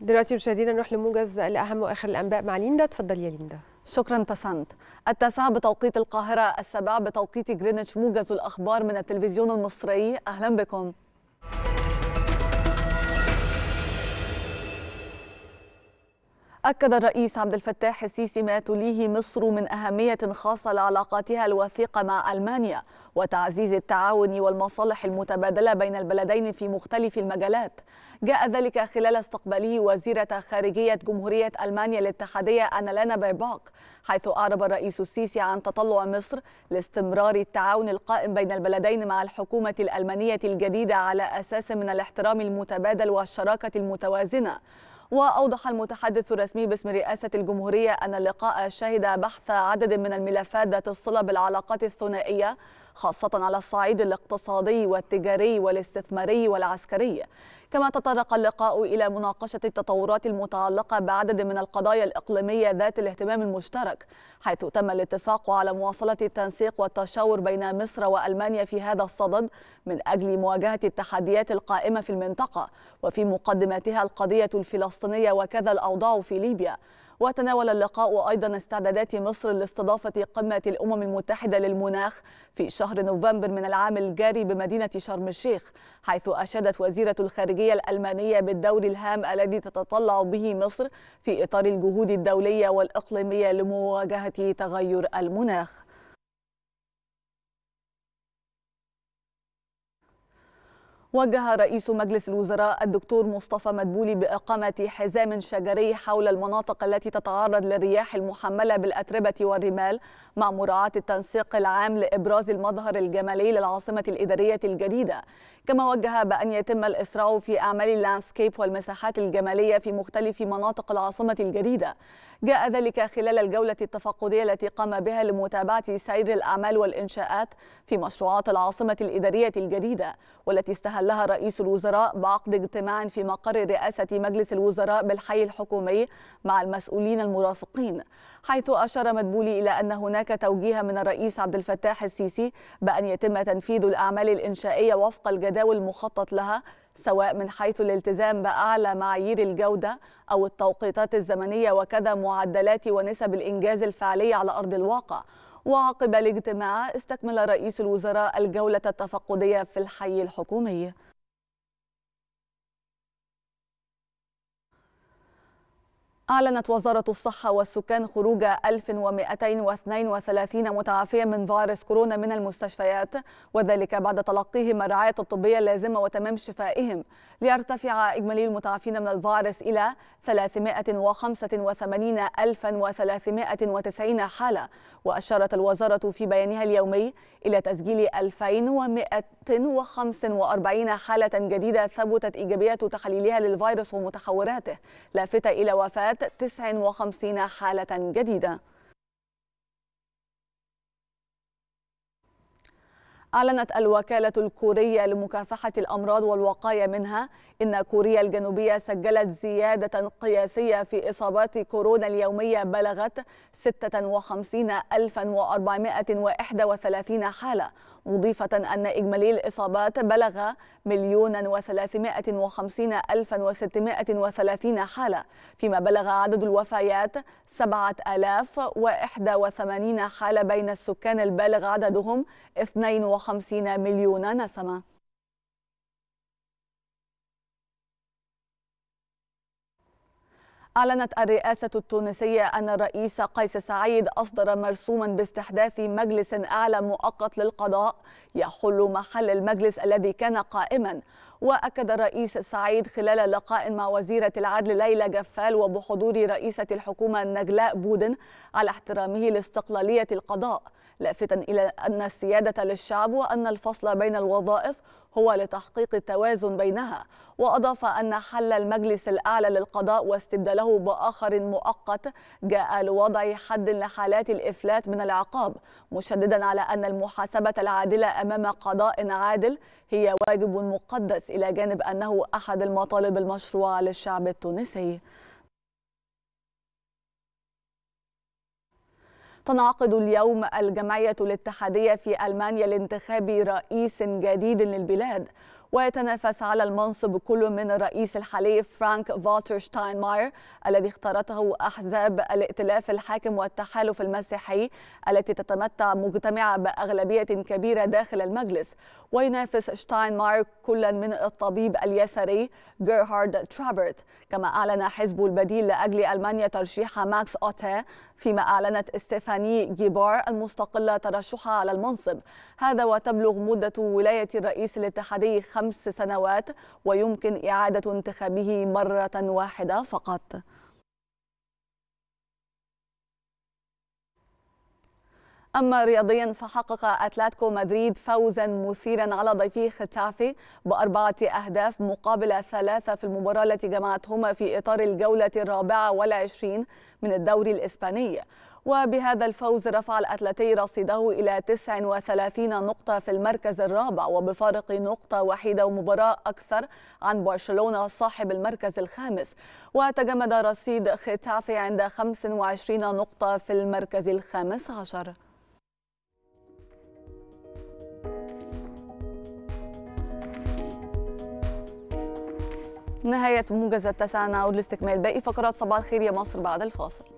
دلوقتي مشاهدينا نروح لموجز لاهم واخر الانباء مع ليندا اتفضلي يا ليندا شكرا بسنت التاسعة بتوقيت القاهرة السابعة بتوقيت جرينتش موجز الأخبار من التلفزيون المصري أهلا بكم أكد الرئيس عبد الفتاح السيسي ما تليه مصر من أهمية خاصة لعلاقاتها الوثيقة مع ألمانيا وتعزيز التعاون والمصالح المتبادلة بين البلدين في مختلف المجالات جاء ذلك خلال استقباله وزيرة خارجية جمهورية ألمانيا الاتحادية أنالانا بيرباك حيث أعرب الرئيس السيسي عن تطلع مصر لاستمرار التعاون القائم بين البلدين مع الحكومة الألمانية الجديدة على أساس من الاحترام المتبادل والشراكة المتوازنة وأوضح المتحدث الرسمي باسم رئاسة الجمهورية أن اللقاء شهد بحث عدد من الملفات ذات الصلة بالعلاقات الثنائية خاصة على الصعيد الاقتصادي والتجاري والاستثماري والعسكري كما تطرق اللقاء إلى مناقشة التطورات المتعلقة بعدد من القضايا الإقليمية ذات الاهتمام المشترك حيث تم الاتفاق على مواصلة التنسيق والتشاور بين مصر وألمانيا في هذا الصدد من أجل مواجهة التحديات القائمة في المنطقة وفي مقدمتها القضية الفلسطينية وكذا الأوضاع في ليبيا وتناول اللقاء أيضا استعدادات مصر لاستضافة قمة الأمم المتحدة للمناخ في شهر نوفمبر من العام الجاري بمدينة شرم الشيخ حيث أشادت وزيرة الخارجية الألمانية بالدور الهام الذي تتطلع به مصر في إطار الجهود الدولية والإقليمية لمواجهة تغير المناخ وجه رئيس مجلس الوزراء الدكتور مصطفى مدبولي بإقامة حزام شجري حول المناطق التي تتعرض للرياح المحملة بالأتربة والرمال مع مراعاة التنسيق العام لإبراز المظهر الجمالي للعاصمة الإدارية الجديدة كما وجه بأن يتم الإسراع في أعمال اللانسكيب والمساحات الجمالية في مختلف مناطق العاصمة الجديدة جاء ذلك خلال الجولة التفقدية التي قام بها لمتابعة سير الأعمال والإنشاءات في مشروعات العاصمة الإدارية الجديدة والتي استهلها رئيس الوزراء بعقد اجتماع في مقر رئاسة مجلس الوزراء بالحي الحكومي مع المسؤولين المرافقين حيث أشار مدبولي إلى أن هناك توجيه من الرئيس عبد الفتاح السيسي بأن يتم تنفيذ الأعمال الإنشائية وفق الجدول الجداول المخطط لها سواء من حيث الالتزام بأعلى معايير الجودة أو التوقيتات الزمنية وكذا معدلات ونسب الإنجاز الفعلية على أرض الواقع وعقب الاجتماع استكمل رئيس الوزراء الجولة التفقدية في الحي الحكومي أعلنت وزارة الصحة والسكان خروج 1232 متعافيا من فيروس كورونا من المستشفيات وذلك بعد تلقيهم الرعاية الطبية اللازمة وتمام شفائهم ليرتفع إجمالي المتعافين من الفيروس إلى 385390 حالة وأشارت الوزارة في بيانها اليومي إلى تسجيل 2145 حالة جديدة ثبتت إيجابية تحليلها للفيروس ومتحوراته لافتة إلى وفاة أنشأت 59 حالة جديدة أعلنت الوكالة الكورية لمكافحة الأمراض والوقاية منها إن كوريا الجنوبية سجلت زيادة قياسية في إصابات كورونا اليومية بلغت 56431 حالة مضيفة أن إجمالي الإصابات بلغ مليون وثلاثمائة وخمسين ألفا وستمائة وثلاثين حالة فيما بلغ عدد الوفيات سبعة آلاف وإحدى وثمانين حالة بين السكان البالغ عددهم اثنين 154 مليون نسمة أعلنت الرئاسة التونسية أن الرئيس قيس سعيد أصدر مرسوما باستحداث مجلس أعلى مؤقت للقضاء يحل محل المجلس الذي كان قائما وأكد الرئيس سعيد خلال لقاء مع وزيرة العدل ليلى جفال وبحضور رئيسة الحكومة نجلاء بودن على احترامه لاستقلالية القضاء لافتا إلى أن السيادة للشعب وأن الفصل بين الوظائف هو لتحقيق التوازن بينها وأضاف أن حل المجلس الأعلى للقضاء واستبداله بآخر مؤقت جاء لوضع حد لحالات الإفلات من العقاب مشددا على أن المحاسبة العادلة أمام قضاء عادل هي واجب مقدس إلى جانب أنه أحد المطالب المشروعة للشعب التونسي تنعقد اليوم الجمعية الاتحادية في ألمانيا لانتخاب رئيس جديد للبلاد ويتنافس على المنصب كل من الرئيس الحالي فرانك فالتر شتاينماير الذي اختارته أحزاب الائتلاف الحاكم والتحالف المسيحي التي تتمتع مجتمعة بأغلبية كبيرة داخل المجلس وينافس شتاينماير كلا من الطبيب اليساري جيرهارد ترابرت كما أعلن حزب البديل لأجل ألمانيا ترشيح ماكس أوتا فيما أعلنت ستيفاني جيبار المستقلة ترشحها على المنصب هذا وتبلغ مدة ولاية الرئيس الاتحادي خمس سنوات ويمكن إعادة انتخابه مرة واحدة فقط أما رياضيا فحقق أتلتيكو مدريد فوزا مثيرا على ضيفه ختافي بأربعة أهداف مقابل ثلاثة في المباراة التي جمعتهما في إطار الجولة الرابعة والعشرين من الدوري الإسباني وبهذا الفوز رفع الأتلتي رصيده إلى 39 نقطة في المركز الرابع وبفارق نقطة وحيدة ومباراة أكثر عن برشلونة صاحب المركز الخامس وتجمد رصيد ختافي عند 25 نقطة في المركز الخامس عشر نهاية موجز التسعة نعود لاستكمال باقي فقرات صباح الخير يا مصر بعد الفاصل